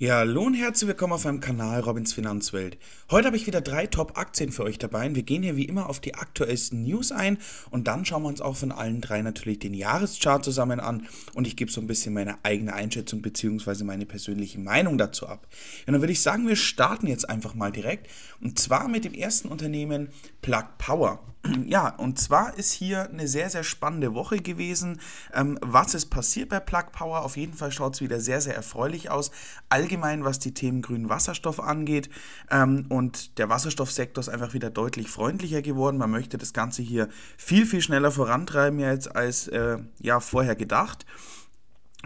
Ja, hallo und herzlich willkommen auf meinem Kanal Robins Finanzwelt. Heute habe ich wieder drei Top-Aktien für euch dabei und wir gehen hier wie immer auf die aktuellsten News ein und dann schauen wir uns auch von allen drei natürlich den Jahreschart zusammen an und ich gebe so ein bisschen meine eigene Einschätzung bzw. meine persönliche Meinung dazu ab. Und dann würde ich sagen, wir starten jetzt einfach mal direkt und zwar mit dem ersten Unternehmen Plug Power. Ja, und zwar ist hier eine sehr, sehr spannende Woche gewesen. Ähm, was ist passiert bei Plug Power? Auf jeden Fall schaut es wieder sehr, sehr erfreulich aus. Allgemein, was die Themen grünen Wasserstoff angeht. Ähm, und der Wasserstoffsektor ist einfach wieder deutlich freundlicher geworden. Man möchte das Ganze hier viel, viel schneller vorantreiben jetzt als äh, ja, vorher gedacht.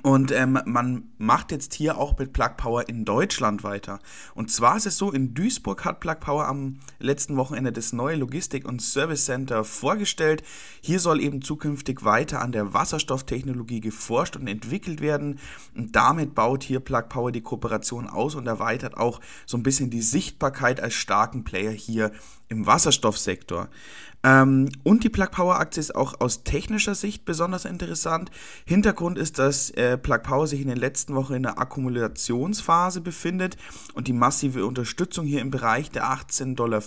Und ähm, man macht jetzt hier auch mit Plug Power in Deutschland weiter. Und zwar ist es so, in Duisburg hat Plug Power am letzten Wochenende das neue Logistik- und Service Center vorgestellt. Hier soll eben zukünftig weiter an der Wasserstofftechnologie geforscht und entwickelt werden. Und damit baut hier Plug Power die Kooperation aus und erweitert auch so ein bisschen die Sichtbarkeit als starken Player hier im Wasserstoffsektor. Ähm, und die Plug Power Aktie ist auch aus technischer Sicht besonders interessant. Hintergrund ist, dass äh, Plug Power sich in den letzten Wochen in der Akkumulationsphase befindet und die massive Unterstützung hier im Bereich der 18,50 Dollar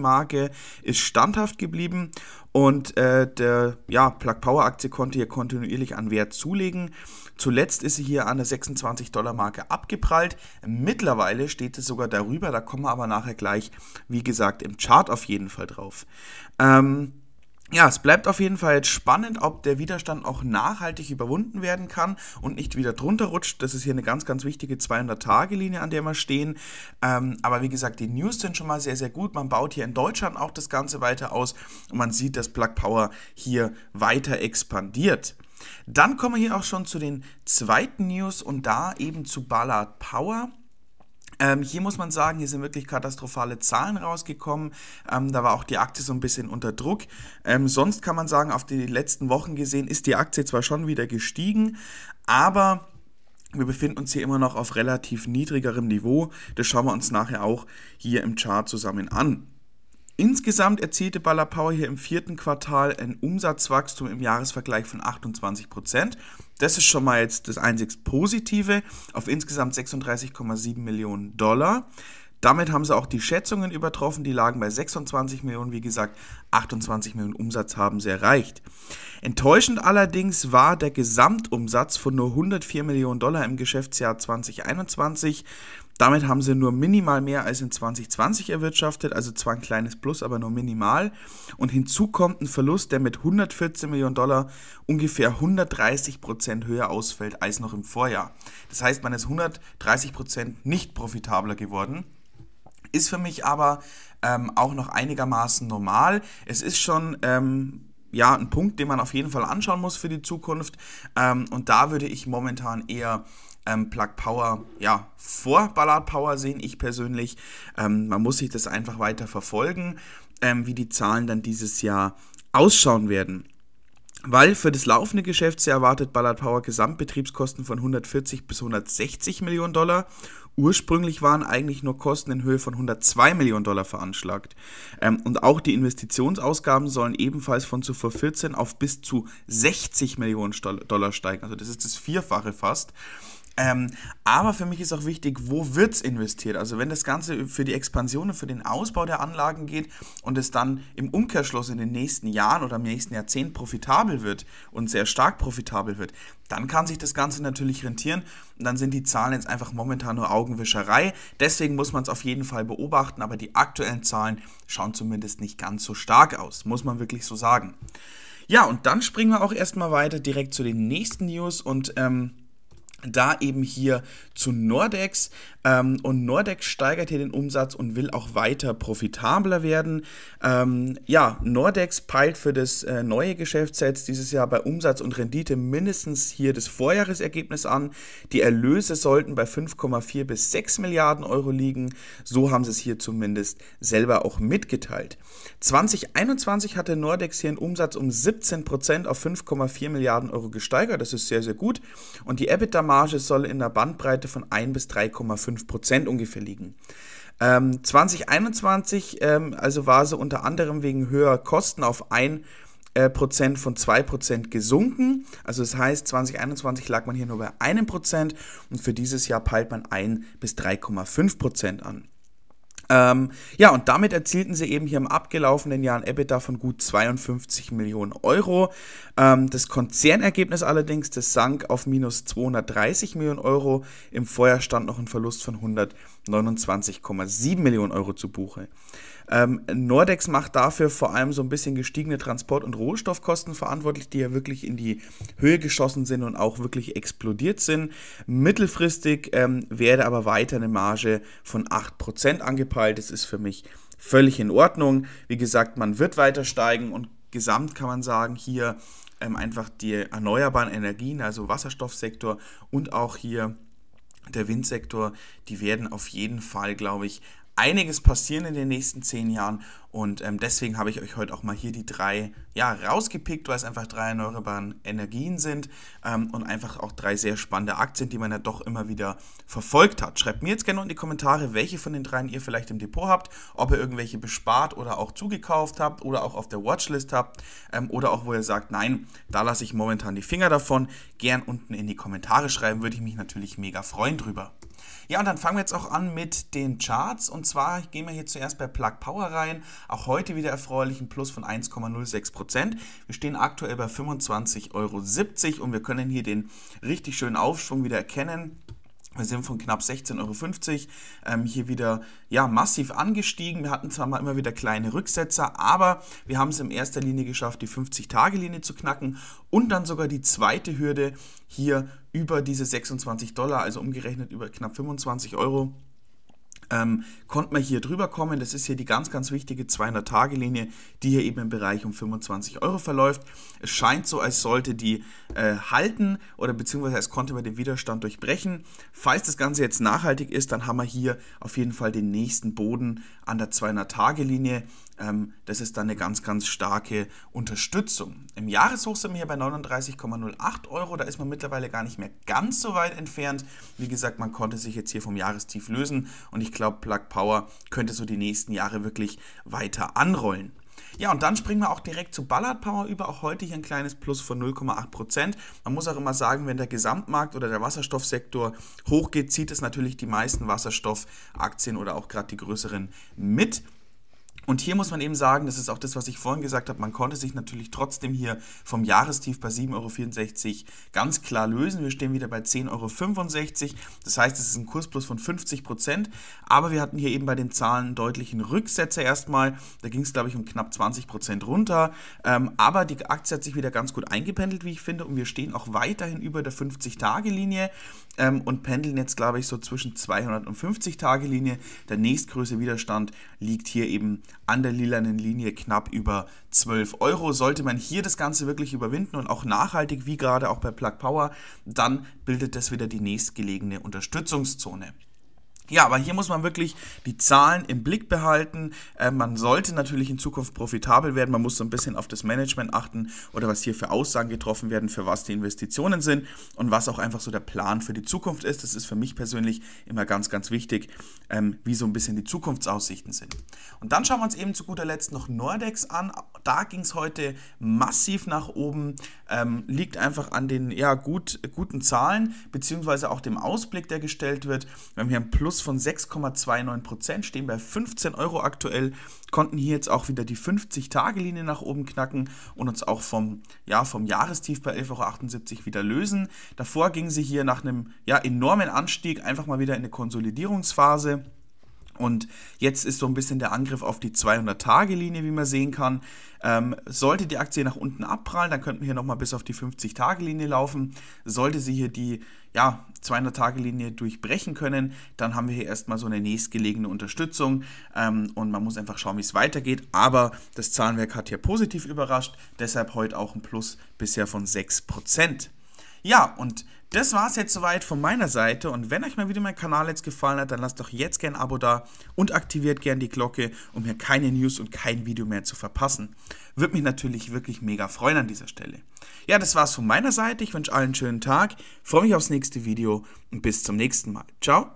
Marke ist standhaft geblieben und äh, der ja, Plug Power Aktie konnte hier kontinuierlich an Wert zulegen. Zuletzt ist sie hier an der 26-Dollar-Marke abgeprallt. Mittlerweile steht es sogar darüber, da kommen wir aber nachher gleich, wie gesagt, im Chart auf jeden Fall drauf. Ähm, ja, es bleibt auf jeden Fall spannend, ob der Widerstand auch nachhaltig überwunden werden kann und nicht wieder drunter rutscht. Das ist hier eine ganz, ganz wichtige 200-Tage-Linie, an der wir stehen. Ähm, aber wie gesagt, die News sind schon mal sehr, sehr gut. Man baut hier in Deutschland auch das Ganze weiter aus und man sieht, dass Plug Power hier weiter expandiert. Dann kommen wir hier auch schon zu den zweiten News und da eben zu Ballard Power. Ähm, hier muss man sagen, hier sind wirklich katastrophale Zahlen rausgekommen. Ähm, da war auch die Aktie so ein bisschen unter Druck. Ähm, sonst kann man sagen, auf die letzten Wochen gesehen ist die Aktie zwar schon wieder gestiegen, aber wir befinden uns hier immer noch auf relativ niedrigerem Niveau. Das schauen wir uns nachher auch hier im Chart zusammen an. Insgesamt erzielte Balapower hier im vierten Quartal ein Umsatzwachstum im Jahresvergleich von 28 Prozent. Das ist schon mal jetzt das einzig Positive auf insgesamt 36,7 Millionen Dollar. Damit haben sie auch die Schätzungen übertroffen, die lagen bei 26 Millionen, wie gesagt, 28 Millionen Umsatz haben sie erreicht. Enttäuschend allerdings war der Gesamtumsatz von nur 104 Millionen Dollar im Geschäftsjahr 2021. Damit haben sie nur minimal mehr als in 2020 erwirtschaftet, also zwar ein kleines Plus, aber nur minimal. Und hinzu kommt ein Verlust, der mit 114 Millionen Dollar ungefähr 130 Prozent höher ausfällt als noch im Vorjahr. Das heißt, man ist 130 Prozent nicht profitabler geworden. Ist für mich aber ähm, auch noch einigermaßen normal. Es ist schon ähm, ja, ein Punkt, den man auf jeden Fall anschauen muss für die Zukunft. Ähm, und da würde ich momentan eher ähm, Plug Power ja vor Ballard Power sehen, ich persönlich. Ähm, man muss sich das einfach weiter verfolgen, ähm, wie die Zahlen dann dieses Jahr ausschauen werden. Weil für das laufende Geschäftsjahr erwartet Ballard Power Gesamtbetriebskosten von 140 bis 160 Millionen Dollar. Ursprünglich waren eigentlich nur Kosten in Höhe von 102 Millionen Dollar veranschlagt. Ähm, und auch die Investitionsausgaben sollen ebenfalls von zuvor 14 auf bis zu 60 Millionen Dollar steigen. Also das ist das Vierfache fast. Ähm, aber für mich ist auch wichtig, wo wird es investiert? Also wenn das Ganze für die Expansion und für den Ausbau der Anlagen geht und es dann im Umkehrschluss in den nächsten Jahren oder im nächsten Jahrzehnt profitabel wird und sehr stark profitabel wird, dann kann sich das Ganze natürlich rentieren und dann sind die Zahlen jetzt einfach momentan nur Augenwischerei. Deswegen muss man es auf jeden Fall beobachten, aber die aktuellen Zahlen schauen zumindest nicht ganz so stark aus, muss man wirklich so sagen. Ja, und dann springen wir auch erstmal weiter direkt zu den nächsten News und... Ähm, da eben hier zu Nordex ähm, und Nordex steigert hier den Umsatz und will auch weiter profitabler werden. Ähm, ja, Nordex peilt für das äh, neue Geschäftsjahr dieses Jahr bei Umsatz und Rendite mindestens hier das Vorjahresergebnis an. Die Erlöse sollten bei 5,4 bis 6 Milliarden Euro liegen. So haben sie es hier zumindest selber auch mitgeteilt. 2021 hatte Nordex hier einen Umsatz um 17 auf 5,4 Milliarden Euro gesteigert. Das ist sehr, sehr gut. Und die EBITDA Marge soll in der Bandbreite von 1 bis 3,5 Prozent ungefähr liegen. Ähm, 2021 ähm, also war sie unter anderem wegen höherer Kosten auf 1 äh, Prozent von 2 Prozent gesunken. Also das heißt, 2021 lag man hier nur bei 1 Prozent und für dieses Jahr peilt man 1 bis 3,5 Prozent an. Ähm, ja, und damit erzielten sie eben hier im abgelaufenen Jahr ein EBITDA von gut 52 Millionen Euro. Ähm, das Konzernergebnis allerdings, das sank auf minus 230 Millionen Euro. Im Vorjahr stand noch ein Verlust von 100 29,7 Millionen Euro zu Buche. Ähm, Nordex macht dafür vor allem so ein bisschen gestiegene Transport- und Rohstoffkosten verantwortlich, die ja wirklich in die Höhe geschossen sind und auch wirklich explodiert sind. Mittelfristig ähm, werde aber weiter eine Marge von 8% angepeilt. Das ist für mich völlig in Ordnung. Wie gesagt, man wird weiter steigen und gesamt kann man sagen, hier ähm, einfach die erneuerbaren Energien, also Wasserstoffsektor und auch hier der Windsektor, die werden auf jeden Fall, glaube ich, einiges passieren in den nächsten zehn Jahren. Und ähm, deswegen habe ich euch heute auch mal hier die drei ja, rausgepickt, weil es einfach drei erneuerbare Energien sind ähm, und einfach auch drei sehr spannende Aktien, die man ja doch immer wieder verfolgt hat. Schreibt mir jetzt gerne in die Kommentare, welche von den dreien ihr vielleicht im Depot habt, ob ihr irgendwelche bespart oder auch zugekauft habt oder auch auf der Watchlist habt ähm, oder auch wo ihr sagt, nein, da lasse ich momentan die Finger davon. Gern unten in die Kommentare schreiben, würde ich mich natürlich mega freuen drüber. Ja, und dann fangen wir jetzt auch an mit den Charts. Und zwar gehen wir hier zuerst bei Plug Power rein. Auch heute wieder erfreulich ein Plus von 1,06 Wir stehen aktuell bei 25,70 Euro und wir können hier den richtig schönen Aufschwung wieder erkennen. Wir sind von knapp 16,50 Euro ähm, hier wieder ja, massiv angestiegen. Wir hatten zwar mal immer wieder kleine Rücksetzer, aber wir haben es in erster Linie geschafft, die 50-Tage-Linie zu knacken und dann sogar die zweite Hürde hier über diese 26 Dollar, also umgerechnet über knapp 25 Euro ähm, konnte man hier drüber kommen. Das ist hier die ganz, ganz wichtige 200-Tage-Linie, die hier eben im Bereich um 25 Euro verläuft. Es scheint so, als sollte die äh, halten oder beziehungsweise als konnte man den Widerstand durchbrechen. Falls das Ganze jetzt nachhaltig ist, dann haben wir hier auf jeden Fall den nächsten Boden an der 200-Tage-Linie. Ähm, das ist dann eine ganz, ganz starke Unterstützung. Im Jahreshoch sind wir hier bei 39,08 Euro. Da ist man mittlerweile gar nicht mehr ganz so weit entfernt. Wie gesagt, man konnte sich jetzt hier vom Jahrestief lösen und ich glaube, Plug Power könnte so die nächsten Jahre wirklich weiter anrollen. Ja, und dann springen wir auch direkt zu Ballard Power über. Auch heute hier ein kleines Plus von 0,8%. Man muss auch immer sagen, wenn der Gesamtmarkt oder der Wasserstoffsektor hochgeht, zieht es natürlich die meisten Wasserstoffaktien oder auch gerade die größeren mit. Und hier muss man eben sagen, das ist auch das, was ich vorhin gesagt habe, man konnte sich natürlich trotzdem hier vom Jahrestief bei 7,64 Euro ganz klar lösen. Wir stehen wieder bei 10,65 Euro. Das heißt, es ist ein Kursplus von 50 Prozent. Aber wir hatten hier eben bei den Zahlen deutlichen Rücksetzer erstmal. Da ging es, glaube ich, um knapp 20 Prozent runter. Ähm, aber die Aktie hat sich wieder ganz gut eingependelt, wie ich finde. Und wir stehen auch weiterhin über der 50-Tage-Linie ähm, und pendeln jetzt, glaube ich, so zwischen 200 und 50-Tage-Linie. Der nächstgrößte Widerstand liegt hier eben an der lilanen Linie knapp über 12 Euro. Sollte man hier das Ganze wirklich überwinden und auch nachhaltig, wie gerade auch bei Plug Power, dann bildet das wieder die nächstgelegene Unterstützungszone. Ja, aber hier muss man wirklich die Zahlen im Blick behalten. Äh, man sollte natürlich in Zukunft profitabel werden. Man muss so ein bisschen auf das Management achten oder was hier für Aussagen getroffen werden, für was die Investitionen sind und was auch einfach so der Plan für die Zukunft ist. Das ist für mich persönlich immer ganz, ganz wichtig, ähm, wie so ein bisschen die Zukunftsaussichten sind. Und dann schauen wir uns eben zu guter Letzt noch Nordex an da ging es heute massiv nach oben. Ähm, liegt einfach an den ja, gut, guten Zahlen, beziehungsweise auch dem Ausblick, der gestellt wird. Wir haben hier ein Plus von 6,29 Prozent, stehen bei 15 Euro aktuell, konnten hier jetzt auch wieder die 50-Tage-Linie nach oben knacken und uns auch vom, ja, vom Jahrestief bei 11,78 Euro wieder lösen. Davor ging sie hier nach einem ja, enormen Anstieg einfach mal wieder in eine Konsolidierungsphase. Und jetzt ist so ein bisschen der Angriff auf die 200-Tage-Linie, wie man sehen kann. Ähm, sollte die Aktie nach unten abprallen, dann könnten wir hier nochmal bis auf die 50-Tage-Linie laufen. Sollte sie hier die ja, 200-Tage-Linie durchbrechen können, dann haben wir hier erstmal so eine nächstgelegene Unterstützung ähm, und man muss einfach schauen, wie es weitergeht. Aber das Zahlenwerk hat hier positiv überrascht, deshalb heute auch ein Plus bisher von 6%. Ja, und das war's jetzt soweit von meiner Seite und wenn euch mal wieder mein Kanal jetzt gefallen hat, dann lasst doch jetzt gern ein Abo da und aktiviert gern die Glocke, um hier keine News und kein Video mehr zu verpassen. Würde mich natürlich wirklich mega freuen an dieser Stelle. Ja, das war's von meiner Seite. Ich wünsche allen einen schönen Tag, freue mich aufs nächste Video und bis zum nächsten Mal. Ciao!